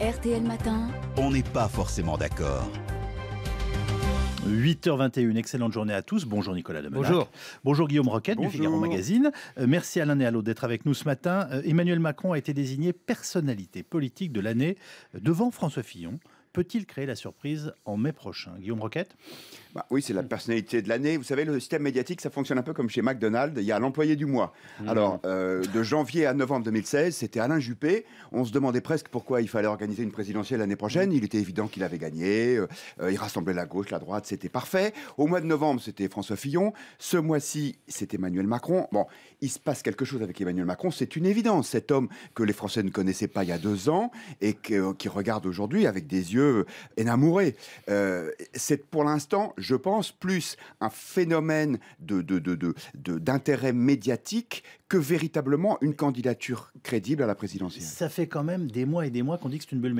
RTL Matin. On n'est pas forcément d'accord. 8h21, excellente journée à tous. Bonjour Nicolas Demelac. Bonjour. Bonjour Guillaume Roquette du Figaro Magazine. Euh, merci Alain et à l'autre d'être avec nous ce matin. Euh, Emmanuel Macron a été désigné personnalité politique de l'année euh, devant François Fillon peut-il créer la surprise en mai prochain Guillaume Roquette bah Oui, c'est la personnalité de l'année. Vous savez, le système médiatique, ça fonctionne un peu comme chez McDonald's. Il y a l'employé du mois. Hmm. Alors, euh, de janvier à novembre 2016, c'était Alain Juppé. On se demandait presque pourquoi il fallait organiser une présidentielle l'année prochaine. Il était évident qu'il avait gagné. Euh, euh, il rassemblait la gauche, la droite, c'était parfait. Au mois de novembre, c'était François Fillon. Ce mois-ci, c'est Emmanuel Macron. Bon, il se passe quelque chose avec Emmanuel Macron. C'est une évidence. Cet homme que les Français ne connaissaient pas il y a deux ans et que, qui regarde aujourd'hui avec des yeux peu euh, c'est pour l'instant, je pense, plus un phénomène d'intérêt de, de, médiatique que véritablement une candidature crédible à la présidentielle. Ça fait quand même des mois et des mois qu'on dit que c'est une bulle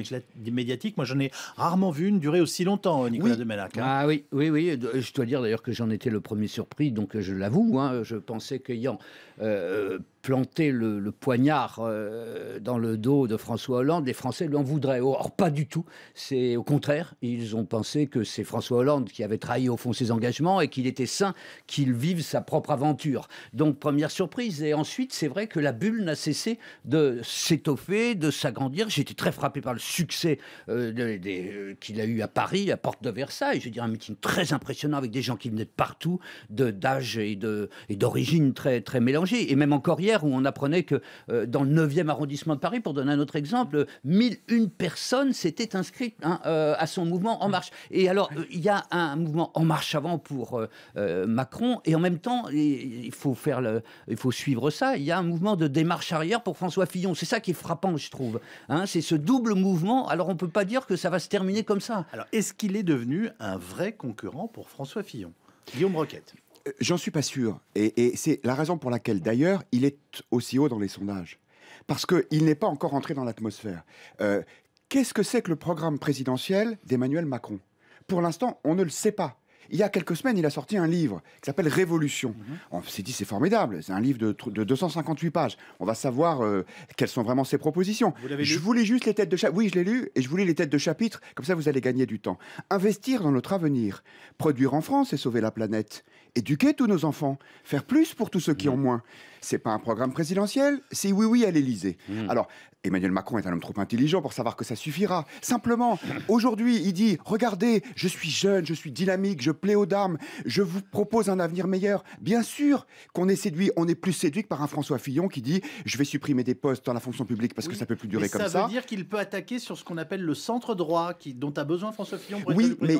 médiatique. Moi, j'en ai rarement vu une durer aussi longtemps, Nicolas oui. de hein. Ah oui, oui, oui. Je dois dire d'ailleurs que j'en étais le premier surpris, donc je l'avoue. Hein. je pensais qu'ayant euh, planté le, poignard euh, dans le dos de François Hollande, les Français lui en voudraient. Or, pas du tout. C'est au contraire. Ils ont pensé que c'est François Hollande qui avait trahi au fond ses engagements et qu'il était sain qu'il vive sa propre aventure. Donc, première surprise. Et ensuite, c'est vrai que la bulle n'a cessé de s'étoffer, de s'agrandir. J'étais très frappé par le succès euh, de, euh, qu'il a eu à Paris, à Porte de Versailles. Je veux dire, un meeting très impressionnant avec des gens qui venaient de partout, d'âge et d'origine très, très Et même encore hier, où on apprenait que euh, dans le 9e arrondissement de Paris, pour donner un autre exemple, 1001 personnes s'étaient inscrites hein, à son mouvement En Marche. Et alors, il y a un mouvement En Marche avant pour Macron, et en même temps, il faut, faire le, il faut suivre ça, il y a un mouvement de démarche arrière pour François Fillon. C'est ça qui est frappant, je trouve. Hein, c'est ce double mouvement. Alors on ne peut pas dire que ça va se terminer comme ça. Alors est-ce qu'il est devenu un vrai concurrent pour François Fillon Guillaume Roquette. Euh, j'en suis pas sûr. Et, c'est la raison pour laquelle, d'ailleurs, il est aussi haut dans les sondages. Parce qu'il n'est pas encore entré dans l'atmosphère. Euh, qu'est-ce que c'est que le programme présidentiel d'Emmanuel Macron Pour l'instant, on ne le sait pas. Il y a quelques semaines, il a sorti un livre qui s'appelle Révolution. Mhm. On s'est dit, c'est formidable, c'est un livre de, 258 pages. On va savoir euh, quelles sont vraiment ses propositions. je voulais juste les têtes de chapitre. Oui, je l'ai lu, et je voulais les têtes de chapitre, comme ça vous allez gagner du temps. Investir dans notre avenir, produire en France et sauver la planète, éduquer tous nos enfants, faire plus pour tous ceux qui mhm. ont moins. C'est pas un programme présidentiel, c'est oui, oui à l'Élysée. Mhm. Alors, Emmanuel Macron est un homme trop intelligent pour savoir que ça suffira. Simplement, aujourd'hui, il dit, regardez, je suis jeune, je suis dynamique, je pléodarme, je vous propose un avenir meilleur. Bien sûr qu'on est séduit, on est plus séduit que par un François Fillon qui dit je vais supprimer des postes dans la fonction publique parce que ça peut plus durer comme ça. Ça veut dire qu'il peut attaquer sur ce qu'on appelle le centre droit qui, dont a besoin François Fillon. Pour oui, être mais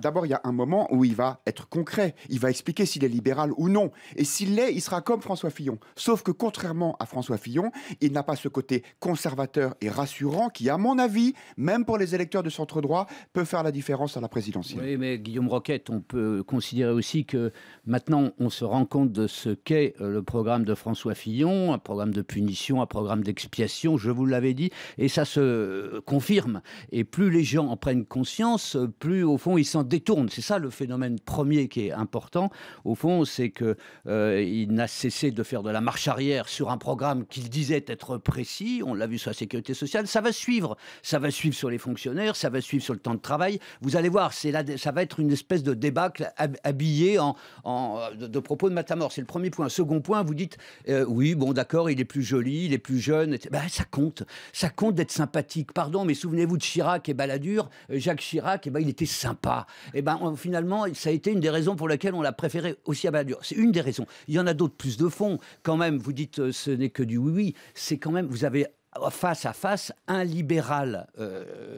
d'abord il y a un moment où il va être concret, il va expliquer s'il est libéral ou non. Et s'il l'est, il sera comme François Fillon. Sauf que contrairement à François Fillon, il n'a pas ce côté conservateur et rassurant qui, à mon avis, même pour les électeurs de centre droit, peut faire la différence à la présidentielle. Oui, mais Guillaume Roquet, on peut considérer aussi que maintenant, on se rend compte de ce qu'est euh, le programme de François Fillon, un programme de punition, un programme d'expiation, je vous l'avais dit, et ça se euh, confirme. Et plus les gens en prennent conscience, euh, plus au fond, ils s'en détournent. C'est ça le phénomène premier qui est important. Au fond, c'est qu'il n'a cessé de faire de la marche arrière sur un programme qu'il disait être précis. On l'a vu sur la sécurité sociale. Ça va suivre. Ça va suivre sur les fonctionnaires. Ça va suivre sur le temps de travail. Vous allez voir, ça va être une espèce de débâcle habillé en, euh, de, propos de Matamor. C'est le premier point. Second point, vous dites euh, oui, bon, d'accord, il est plus joli, il est plus jeune. Bah, ça compte. Ça compte d'être sympathique. Pardon, mais souvenez-vous de Chirac et Balladur. Euh, Jacques Chirac, et eh ben, il était sympa. Et eh ben, finalement, ça a été une des raisons pour lesquelles on l'a préféré aussi à Balladur. C'est une des raisons. Il y en a d'autres plus de fond. Quand même, vous dites ce n'est que du oui-oui. C'est quand même, vous avez face à face un libéral,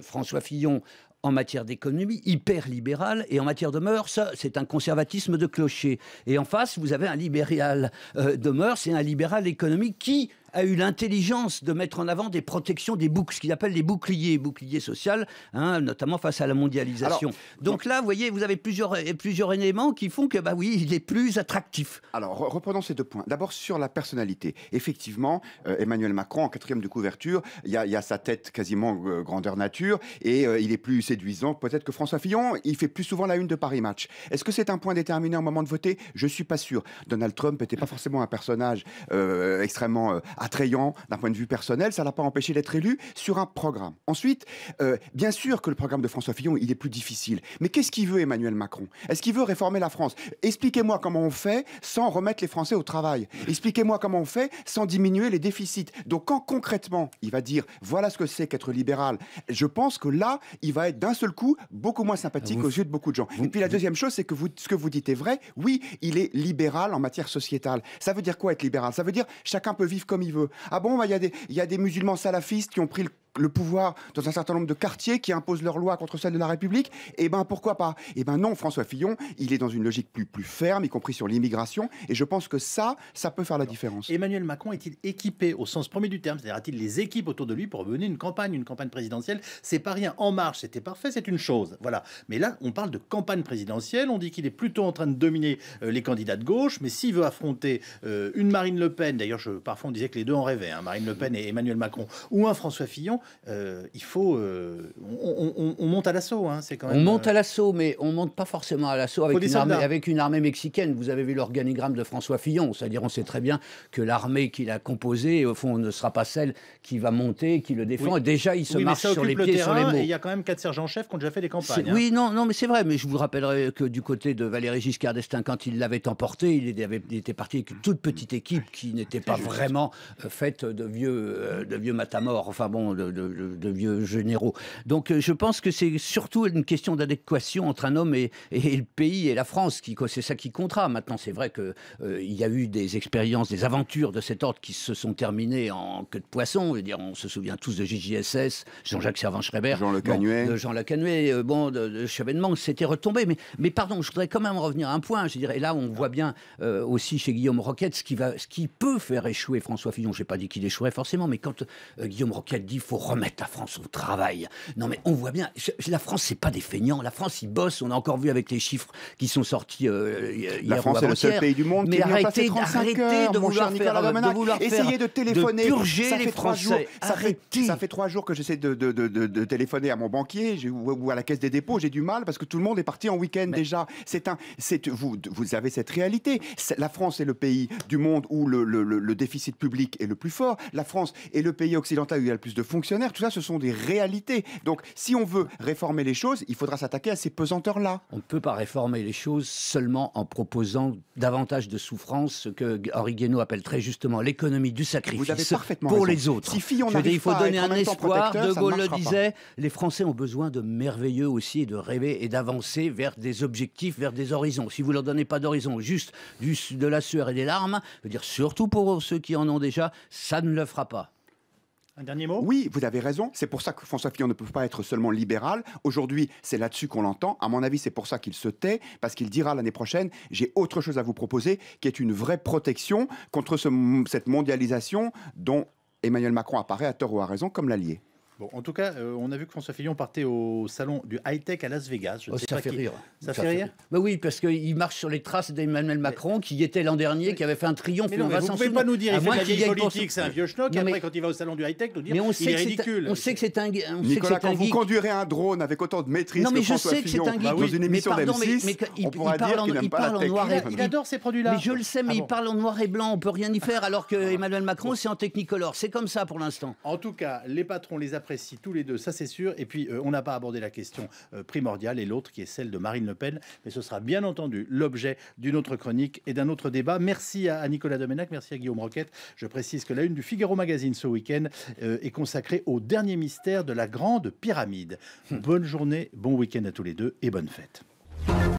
François Fillon, en matière d'économie, hyper libéral, et en matière de mœurs, c'est un conservatisme de clocher. Et en face, vous avez un libéral euh, de mœurs et un libéral économique qui a eu l'intelligence de mettre en avant des protections, des boucles, ce qu'il appelle les boucliers, boucliers sociaux, hein, notamment face à la mondialisation. Donc là, vous voyez, vous avez plusieurs, euh, plusieurs éléments qui font que, bah oui, il est plus attractif. Alors, reprenons ces deux points. D'abord, sur la personnalité. Effectivement, euh, Emmanuel Macron, en quatrième de couverture, il y, a sa tête quasiment euh, grandeur nature, et il est plus séduisant peut-être que François Fillon. Il fait plus souvent la une de Paris Match. Est-ce que c'est un point déterminé au moment de voter Je suis pas sûr. Donald Trump n'était pas forcément un personnage extrêmement attrayant d'un point de vue personnel, ça l'a pas empêché d'être élu sur un programme. Ensuite, euh, bien sûr que le programme de François Fillon, il est plus difficile. Mais qu'est-ce qu'il veut Emmanuel Macron Est-ce qu'il veut réformer la France Expliquez-moi comment on fait sans remettre les Français au travail. Expliquez-moi comment on fait sans diminuer les déficits. Donc quand concrètement, il va dire voilà ce que c'est qu'être libéral, je pense que là, il va être d'un seul coup beaucoup moins sympathique aux yeux de beaucoup de gens. Et puis la deuxième chose, c'est que vous, ce que vous dites est vrai. Oui, il est libéral en matière sociétale. Ça veut dire quoi être libéral Ça veut dire chacun peut vivre comme il ah bon, bah, il y a des musulmans salafistes qui ont pris le le pouvoir dans un certain nombre de quartiers qui imposent leurs lois contre celles de la République, et eh ben pourquoi pas Eh ben non, François Fillon, il est dans une logique plus, plus ferme, y compris sur l'immigration, et je pense que ça, ça peut faire la différence. Emmanuel Macron est-il équipé au sens premier du terme C'est-à-dire a-t-il les équipes autour de lui pour mener une campagne, une campagne présidentielle C'est pas rien. En marche, c'était parfait, c'est une chose. Voilà. Mais là, on parle de campagne présidentielle, on dit qu'il est plutôt en train de dominer euh, les candidats de gauche, mais s'il veut affronter euh, une Marine Le Pen, d'ailleurs, parfois on disait que les deux en rêvaient, hein, Marine Le Pen et Emmanuel Macron, ou un François Fillon, euh, il faut. Euh, on, monte à l'assaut. Hein, c'est quand même, on monte à euh, l'assaut, mais on ne monte pas forcément à l'assaut avec, une armée mexicaine. Vous avez vu l'organigramme de François Fillon, c'est-à-dire on sait très bien que l'armée qu'il a composée, au fond, ne sera pas celle qui va monter, qui le défend. déjà, il se marche sur les pieds, sur les mots. Il y a quand même quatre sergents-chefs qui ont déjà fait des campagnes. Hein. Oui, non, non, mais c'est vrai. Mais je vous rappellerai que du côté de Valéry Giscard d'Estaing, quand il l'avait emporté, il, était parti avec une toute petite équipe qui n'était pas vraiment faite de vieux, de vieux matamors. Enfin bon, de, de, vieux généraux. Donc euh, je pense que c'est surtout une question d'adéquation entre un homme et, le pays et la France. Qui, c'est ça qui comptera. Maintenant, c'est vrai qu'il euh, y a eu des expériences, des aventures de cet ordre qui se sont terminées en queue de poisson. Je veux dire, on se souvient tous de JJSS, Jean-Jacques Servan-Schreiber, Jean Le de Jean Le euh, bon, de, de c'était retombé. Mais, pardon, je voudrais quand même revenir à un point. Je dirais, et là, on voit bien aussi chez Guillaume Roquette ce qui, va, ce qui peut faire échouer François Fillon. Je n'ai pas dit qu'il échouerait forcément, mais quand Guillaume Roquette dit faut remettre la France au travail. Non, mais on voit bien, la France, c'est pas des feignants. La France, ils bosse. On a encore vu avec les chiffres qui sont sortis euh, hier. La France est le seul pays du monde qui arrêtez, heures, de, vouloir de, vouloir Essayez de téléphoner. De purger ça les fait Français. Jours, ça, fait, trois jours que j'essaie de, téléphoner à mon banquier ou à la caisse des dépôts. J'ai du mal parce que tout le monde est parti en week-end déjà. C'est un, vous, vous avez cette réalité. La France est le pays du monde où le, déficit public est le plus fort. La France est le pays occidental où il y a le plus de fonctions tout ça, ce sont des réalités. Donc, si on veut réformer les choses, il faudra s'attaquer à ces pesanteurs-là. On ne peut pas réformer les choses seulement en proposant davantage de souffrance, ce que Henri Guénaud appelle très justement l'économie du sacrifice pour les autres. Si Fillon il faut donner un espoir. De Gaulle le disait, les Français ont besoin de merveilleux aussi et de rêver et d'avancer vers des objectifs, vers des horizons. Si vous leur donnez pas d'horizon, juste de la sueur et des larmes, je veux dire surtout pour ceux qui en ont déjà, ça ne le fera pas. Un dernier mot Oui, vous avez raison. C'est pour ça que François Fillon ne peut pas être seulement libéral. Aujourd'hui, c'est là-dessus qu'on l'entend. À mon avis, c'est pour ça qu'il se tait, parce qu'il dira l'année prochaine j'ai autre chose à vous proposer, qui est une vraie protection contre cette mondialisation dont Emmanuel Macron apparaît à tort ou à raison comme l'allié. Bon, en tout cas, euh, on a vu que François Fillon partait au salon du high-tech à Las Vegas. Oh, ça, fait rire. ça, fait rire. Bah oui, parce qu'il marche sur les traces d'Emmanuel Macron, qui y était l'an dernier, qui avait fait un triomphe. Mais mais vous ne pouvez pas nous dire, il fait la politique, c'est un vieux schnock, après, quand il va au salon du high-tech, nous dire, mais on sait est ridicule. On sait que c'est un on Nicolas, quand vous conduirez un drone avec autant de maîtrise que François je sais Fillon un dans une émission d'M6, on pourra dire qu'il n'aime pas la noir Il adore ces produits-là. Mais je le sais, mais ah il parle en noir et blanc, on ne peut rien y faire, alors qu'Emmanuel ah. Macron, c'est en technicolor. C'est comme ça pour l'instant. En tout cas, les patrons, les précise tous les deux, ça c'est sûr. Et puis, euh, on n'a pas abordé la question euh, primordiale et l'autre qui est celle de Marine Le Pen. Mais ce sera bien entendu l'objet d'une autre chronique et d'un autre débat. Merci à, Nicolas Domenac, merci à Guillaume Roquette. Je précise que la une du Figaro Magazine ce week-end euh, est consacrée au dernier mystère de la Grande Pyramide. Bonne journée, bon week-end à tous les deux et bonne fête.